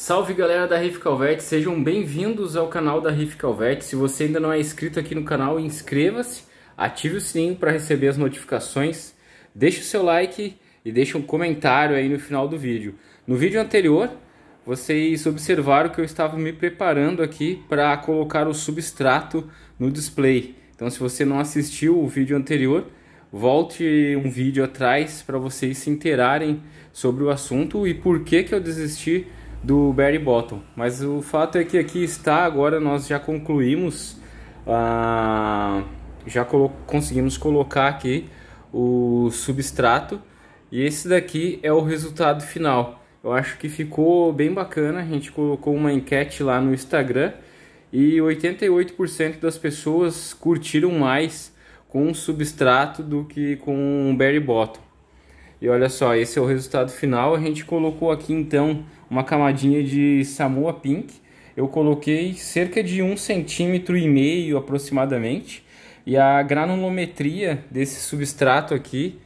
Salve galera da Riff Calvet, sejam bem-vindos ao canal da Riff Calvet. Se você ainda não é inscrito aqui no canal, inscreva-se, ative o sininho para receber as notificações, deixe o seu like e deixe um comentário aí no final do vídeo. No vídeo anterior, vocês observaram que eu estava me preparando aqui para colocar o substrato no display. Então se você não assistiu o vídeo anterior, volte um vídeo atrás para vocês se inteirarem sobre o assunto e por que, que eu desisti do Barry Bottom. Mas o fato é que aqui está, agora nós já concluímos, ah, já colo conseguimos colocar aqui o substrato e esse daqui é o resultado final. Eu acho que ficou bem bacana, a gente colocou uma enquete lá no Instagram e 88% das pessoas curtiram mais com o substrato do que com um berry e olha só, esse é o resultado final. A gente colocou aqui então uma camadinha de Samoa Pink. Eu coloquei cerca de um centímetro e meio aproximadamente. E a granulometria desse substrato aqui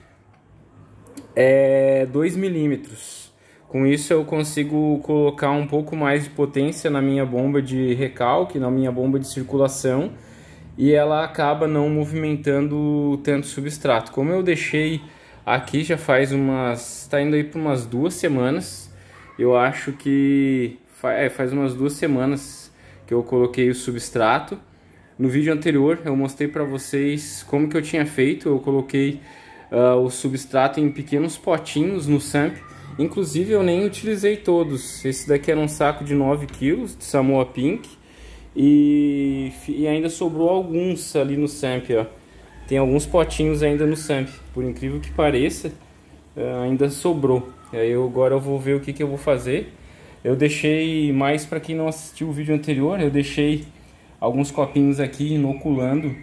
é 2 milímetros. Com isso eu consigo colocar um pouco mais de potência na minha bomba de recalque, na minha bomba de circulação. E ela acaba não movimentando tanto substrato. Como eu deixei Aqui já faz umas. tá indo aí por umas duas semanas. Eu acho que. É, faz umas duas semanas que eu coloquei o substrato. No vídeo anterior eu mostrei para vocês como que eu tinha feito. Eu coloquei uh, o substrato em pequenos potinhos no SAMP. Inclusive eu nem utilizei todos. Esse daqui era um saco de 9 kg de Samoa Pink. E, e ainda sobrou alguns ali no SAMP, ó tem alguns potinhos ainda no SAMP, por incrível que pareça, eh, ainda sobrou. Aí eu, agora eu vou ver o que, que eu vou fazer. Eu deixei mais para quem não assistiu o vídeo anterior, eu deixei alguns copinhos aqui inoculando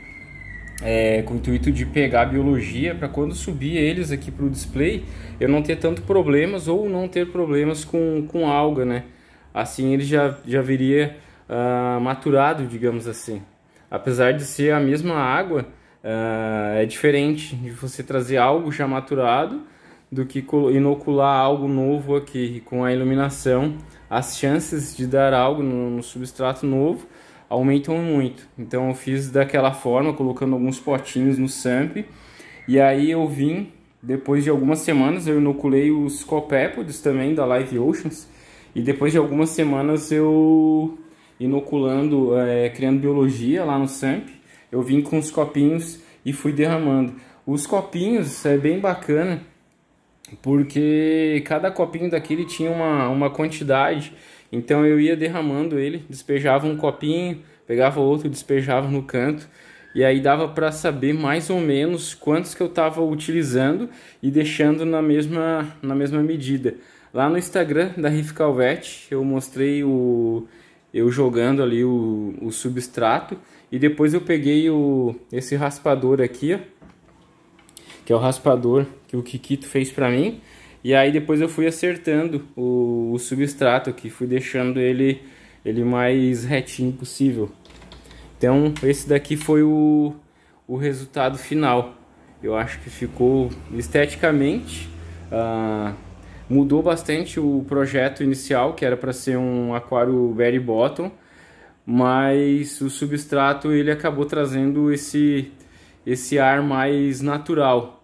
é, com o intuito de pegar a biologia para quando subir eles aqui para o display eu não ter tanto problemas ou não ter problemas com, com alga, né? Assim ele já, já viria uh, maturado, digamos assim. Apesar de ser a mesma água, Uh, é diferente de você trazer algo já maturado do que inocular algo novo aqui. com a iluminação, as chances de dar algo no, no substrato novo aumentam muito. Então eu fiz daquela forma, colocando alguns potinhos no SAMP. E aí eu vim, depois de algumas semanas, eu inoculei os copépodes também da Live Oceans. E depois de algumas semanas eu inoculando, é, criando biologia lá no SAMP eu vim com os copinhos e fui derramando. Os copinhos é bem bacana porque cada copinho daquele tinha uma, uma quantidade, então eu ia derramando ele, despejava um copinho, pegava outro, despejava no canto, e aí dava para saber mais ou menos quantos que eu estava utilizando e deixando na mesma, na mesma medida. Lá no Instagram da Riff Calvete eu mostrei o, eu jogando ali o, o substrato, e depois eu peguei o, esse raspador aqui, ó, que é o raspador que o Kikito fez pra mim. E aí depois eu fui acertando o, o substrato aqui, fui deixando ele, ele mais retinho possível. Então esse daqui foi o, o resultado final. Eu acho que ficou esteticamente... Uh, mudou bastante o projeto inicial, que era para ser um aquário berry bottom, mas o substrato ele acabou trazendo esse esse ar mais natural.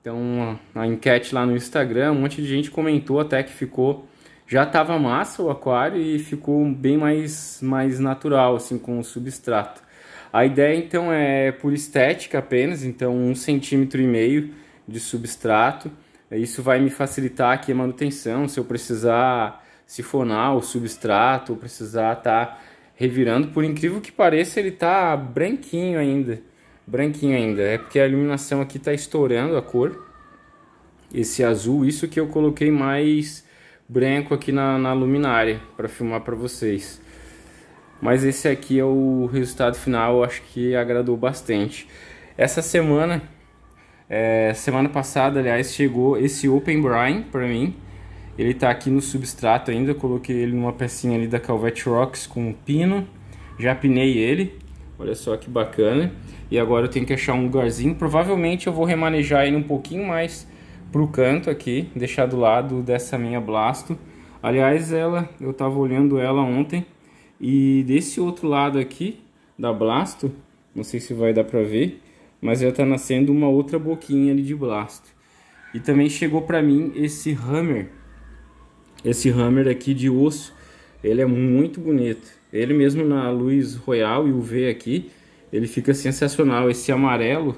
Então, a enquete lá no Instagram, um monte de gente comentou até que ficou já estava massa o aquário e ficou bem mais mais natural assim com o substrato. A ideia então é por estética apenas, então um centímetro e meio de substrato. Isso vai me facilitar aqui a manutenção, se eu precisar sifonar o substrato, ou precisar estar tá revirando. Por incrível que pareça, ele tá branquinho ainda. Branquinho ainda. É porque a iluminação aqui tá estourando a cor. Esse azul, isso que eu coloquei mais branco aqui na, na luminária para filmar para vocês. Mas esse aqui é o resultado final, acho que agradou bastante. Essa semana, é, semana passada, aliás, chegou esse Open Brine para mim ele está aqui no substrato ainda, coloquei ele numa pecinha ali da Calvet Rocks com um pino. Já pinei ele, olha só que bacana. E agora eu tenho que achar um lugarzinho, provavelmente eu vou remanejar ele um pouquinho mais para o canto aqui, deixar do lado dessa minha Blasto. Aliás, ela, eu estava olhando ela ontem e desse outro lado aqui da Blasto, não sei se vai dar para ver, mas já está nascendo uma outra boquinha ali de Blasto. E também chegou para mim esse Hammer esse hammer aqui de osso, ele é muito bonito. Ele mesmo na luz royal e UV aqui, ele fica sensacional. Esse amarelo,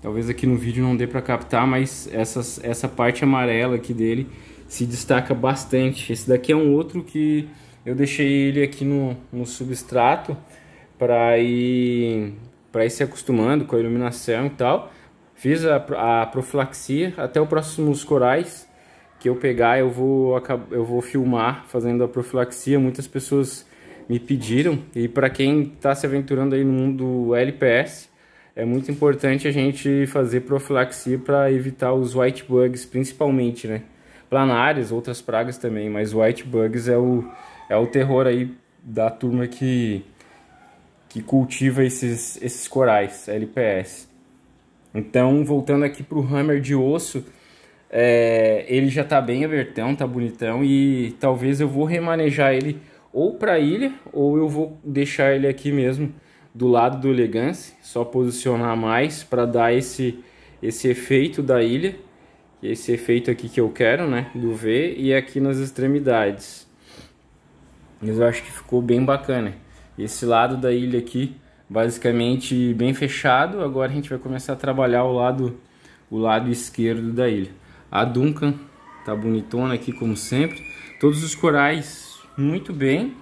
talvez aqui no vídeo não dê para captar, mas essas, essa parte amarela aqui dele se destaca bastante. Esse daqui é um outro que eu deixei ele aqui no, no substrato para ir, ir se acostumando com a iluminação e tal. Fiz a, a profilaxia até os próximos corais que eu pegar, eu vou, eu vou filmar fazendo a profilaxia. Muitas pessoas me pediram. E para quem está se aventurando aí no mundo LPS, é muito importante a gente fazer profilaxia para evitar os white bugs, principalmente, né? Planares, outras pragas também, mas white bugs é o, é o terror aí da turma que, que cultiva esses, esses corais, LPS. Então, voltando aqui para o hammer de osso, é, ele já tá bem abertão, tá bonitão e talvez eu vou remanejar ele ou para ilha ou eu vou deixar ele aqui mesmo do lado do Elegance, só posicionar mais para dar esse esse efeito da ilha, esse efeito aqui que eu quero, né, do V e aqui nas extremidades. Mas eu acho que ficou bem bacana. Esse lado da ilha aqui basicamente bem fechado, agora a gente vai começar a trabalhar o lado o lado esquerdo da ilha. A Duncan tá bonitona aqui como sempre. Todos os corais muito bem.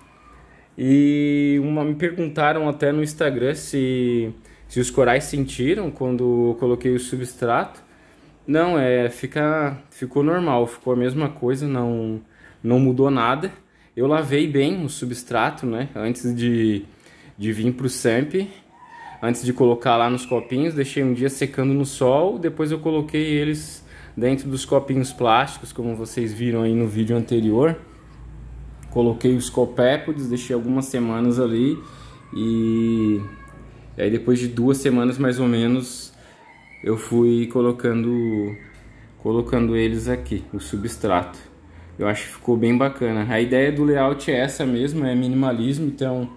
E uma me perguntaram até no Instagram se, se os corais sentiram quando eu coloquei o substrato. Não, é, fica, ficou normal, ficou a mesma coisa, não, não mudou nada. Eu lavei bem o substrato, né, antes de, de vir o SEMP, antes de colocar lá nos copinhos, deixei um dia secando no sol, depois eu coloquei eles dentro dos copinhos plásticos, como vocês viram aí no vídeo anterior. Coloquei os copépodes, deixei algumas semanas ali e, e aí depois de duas semanas mais ou menos eu fui colocando colocando eles aqui, o substrato. Eu acho que ficou bem bacana. A ideia do layout é essa mesmo, é minimalismo, então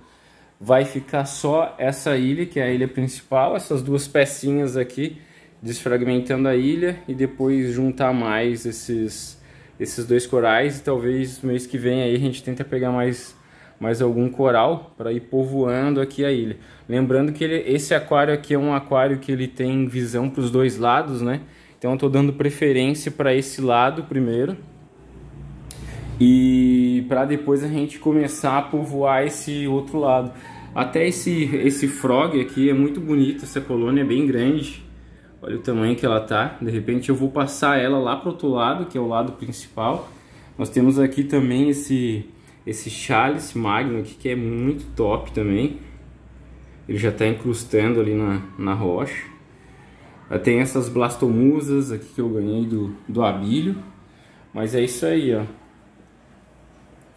vai ficar só essa ilha, que é a ilha principal, essas duas pecinhas aqui desfragmentando a ilha e depois juntar mais esses, esses dois corais e talvez mês que vem aí a gente tenta pegar mais mais algum coral para ir povoando aqui a ilha. Lembrando que ele, esse aquário aqui é um aquário que ele tem visão para os dois lados, né? Então eu estou dando preferência para esse lado primeiro. E para depois a gente começar a povoar esse outro lado. Até esse, esse frog aqui é muito bonito, essa colônia é bem grande. Olha o tamanho que ela tá. De repente eu vou passar ela lá pro outro lado, que é o lado principal. Nós temos aqui também esse, esse Chalice Magno aqui, que é muito top também. Ele já está incrustando ali na, na rocha. Tem essas blastomusas aqui que eu ganhei do, do Abílio. Mas é isso aí, ó.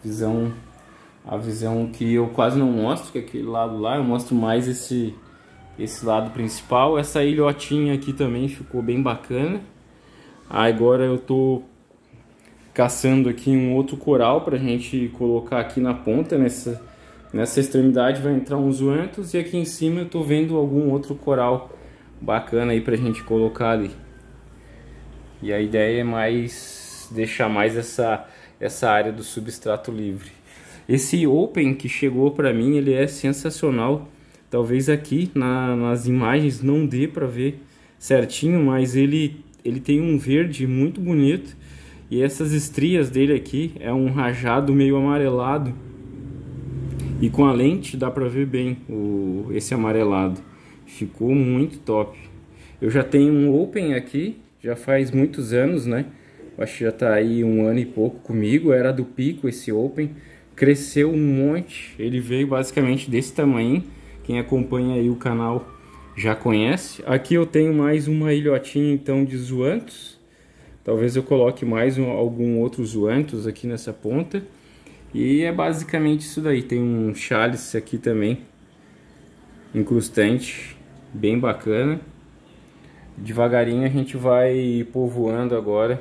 Visão, a visão que eu quase não mostro, que é aquele lado lá. Eu mostro mais esse, esse lado principal. Essa ilhotinha aqui também ficou bem bacana. Agora eu tô caçando aqui um outro coral pra gente colocar aqui na ponta, nessa, nessa extremidade vai entrar uns zoantos e aqui em cima eu tô vendo algum outro coral bacana aí pra gente colocar ali. E a ideia é mais deixar mais essa, essa área do substrato livre. Esse open que chegou pra mim, ele é sensacional Talvez aqui na, nas imagens não dê para ver certinho, mas ele, ele tem um verde muito bonito. E essas estrias dele aqui é um rajado meio amarelado. E com a lente dá para ver bem o, esse amarelado. Ficou muito top. Eu já tenho um Open aqui, já faz muitos anos, né? Acho que já está aí um ano e pouco comigo. Era do Pico esse Open. Cresceu um monte. Ele veio basicamente desse tamanho quem acompanha aí o canal já conhece. Aqui eu tenho mais uma ilhotinha então de zoantos. Talvez eu coloque mais um, algum outro zoantos aqui nessa ponta. E é basicamente isso daí. Tem um chalice aqui também, incrustante, bem bacana. Devagarinho a gente vai povoando agora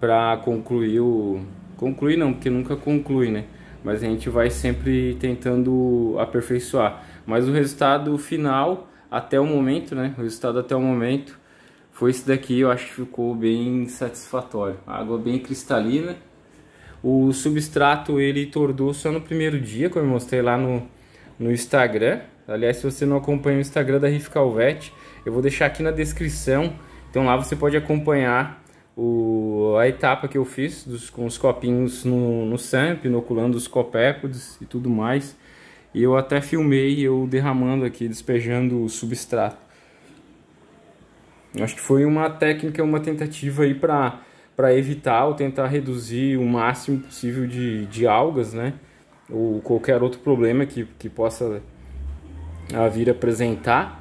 para concluir o... Concluir não, porque nunca conclui, né? Mas a gente vai sempre tentando aperfeiçoar. Mas o resultado final até o momento, né? O resultado até o momento foi esse daqui, eu acho que ficou bem satisfatório. água bem cristalina. O substrato ele tordou só no primeiro dia, como eu mostrei lá no, no Instagram. Aliás, se você não acompanha o Instagram da Riff Calvet, eu vou deixar aqui na descrição. Então lá você pode acompanhar o, a etapa que eu fiz dos, com os copinhos no, no SAMP, inoculando os copépodes e tudo mais. E eu até filmei eu derramando aqui, despejando o substrato. Acho que foi uma técnica, uma tentativa aí para para evitar ou tentar reduzir o máximo possível de, de algas, né? Ou qualquer outro problema que, que possa vir apresentar.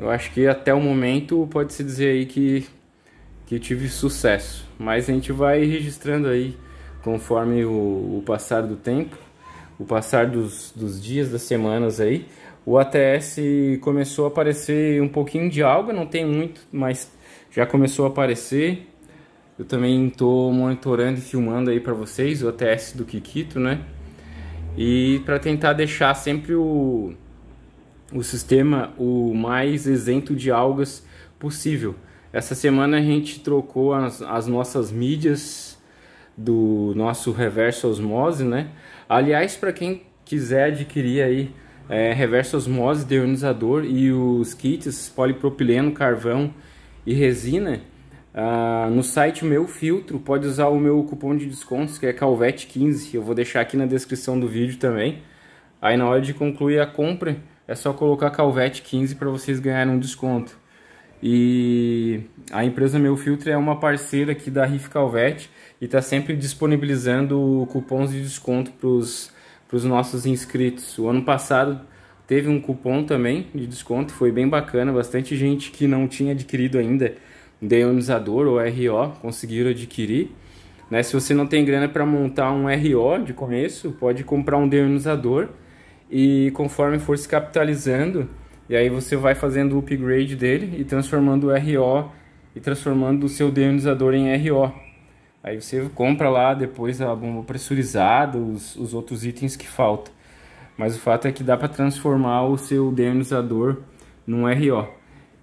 Eu acho que até o momento pode-se dizer aí que, que tive sucesso. Mas a gente vai registrando aí conforme o, o passar do tempo o passar dos, dos dias, das semanas aí, o ATS começou a aparecer um pouquinho de alga, não tem muito, mas já começou a aparecer. Eu também estou monitorando e filmando aí para vocês o ATS do Kikito, né? E para tentar deixar sempre o, o sistema o mais isento de algas possível. Essa semana a gente trocou as, as nossas mídias do nosso reverso osmose, né? Aliás, para quem quiser adquirir aí é, reverso osmose de ionizador e os kits polipropileno, carvão e resina, ah, no site meu filtro pode usar o meu cupom de descontos que é Calvet15. Eu vou deixar aqui na descrição do vídeo também. Aí na hora de concluir a compra é só colocar Calvet15 para vocês ganharem um desconto. E a empresa Meu Filtro é uma parceira aqui da Riff Calvete e está sempre disponibilizando cupons de desconto para os nossos inscritos. O ano passado teve um cupom também de desconto, foi bem bacana, bastante gente que não tinha adquirido ainda deionizador ou RO conseguiram adquirir. Né? Se você não tem grana para montar um RO de começo, pode comprar um deionizador e conforme for se capitalizando, e aí você vai fazendo o upgrade dele e transformando o RO e transformando o seu deionizador em RO. Aí você compra lá depois a bomba pressurizada, os, os outros itens que faltam. Mas o fato é que dá para transformar o seu deionizador num RO.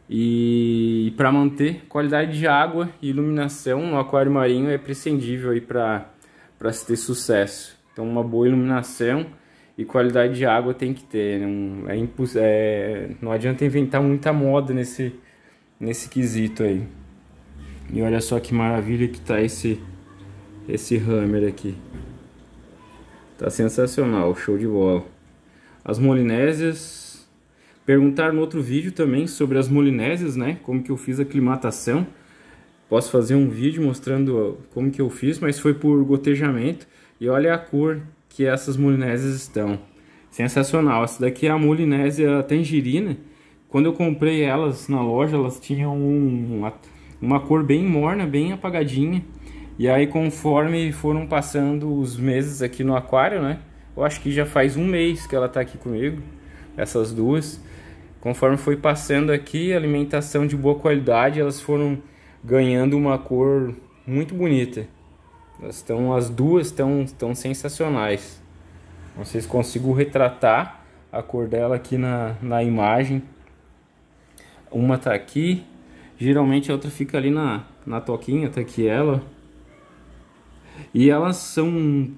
E para manter qualidade de água e iluminação no aquário marinho é prescindível aí para se ter sucesso. Então uma boa iluminação e qualidade de água tem que ter. Não, né? é, é, não adianta inventar muita moda nesse, nesse quesito aí. E olha só que maravilha que tá esse, esse hammer aqui. Tá sensacional, show de bola. As molinésias... Perguntaram no outro vídeo também sobre as molinésias, né? Como que eu fiz a aclimatação. Posso fazer um vídeo mostrando como que eu fiz, mas foi por gotejamento. E olha a cor que essas molinésias estão. Sensacional. Essa daqui é a molinésia tangerina. Quando eu comprei elas na loja, elas tinham um uma cor bem morna, bem apagadinha. E aí conforme foram passando os meses aqui no aquário, né? Eu acho que já faz um mês que ela está aqui comigo, essas duas. Conforme foi passando aqui, alimentação de boa qualidade, elas foram ganhando uma cor muito bonita. Elas estão, as duas estão tão sensacionais. Vocês consigo retratar a cor dela aqui na, na imagem. Uma está aqui, Geralmente a outra fica ali na, na toquinha, tá aqui ela. E elas são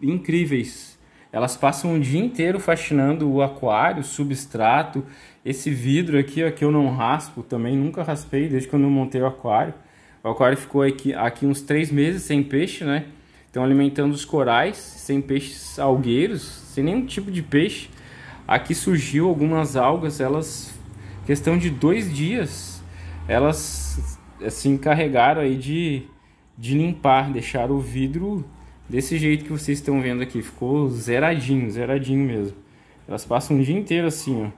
incríveis. Elas passam o dia inteiro faxinando o aquário, o substrato. Esse vidro aqui, ó, que eu não raspo também, nunca raspei desde quando eu montei o aquário. O aquário ficou aqui, aqui uns três meses sem peixe, né? Estão alimentando os corais, sem peixes algueiros, sem nenhum tipo de peixe. Aqui surgiu algumas algas, elas... Questão de dois dias, elas se assim, encarregaram aí de, de limpar, deixar o vidro desse jeito que vocês estão vendo aqui. Ficou zeradinho, zeradinho mesmo. Elas passam o dia inteiro assim,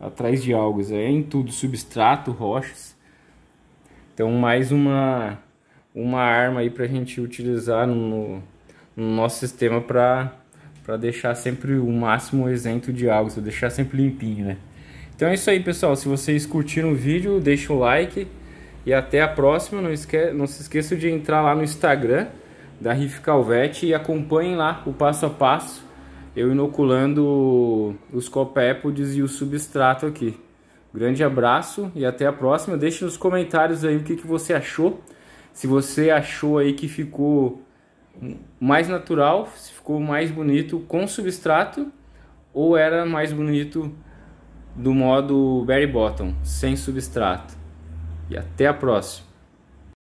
ó, atrás de algas. É em tudo, substrato, rochas. Então mais uma, uma arma aí pra gente utilizar no, no nosso sistema para deixar sempre o máximo isento de algas, deixar sempre limpinho, né? Então é isso aí, pessoal. Se vocês curtiram o vídeo, deixa um like. E até a próxima. Não, esque... não se esqueçam de entrar lá no Instagram da Riff Calvete e acompanhem lá o passo a passo. Eu inoculando os copépodes e o substrato aqui. Grande abraço e até a próxima. Deixe nos comentários aí o que, que você achou. Se você achou aí que ficou mais natural, se ficou mais bonito com substrato ou era mais bonito do modo berry bottom, sem substrato. E até a próxima!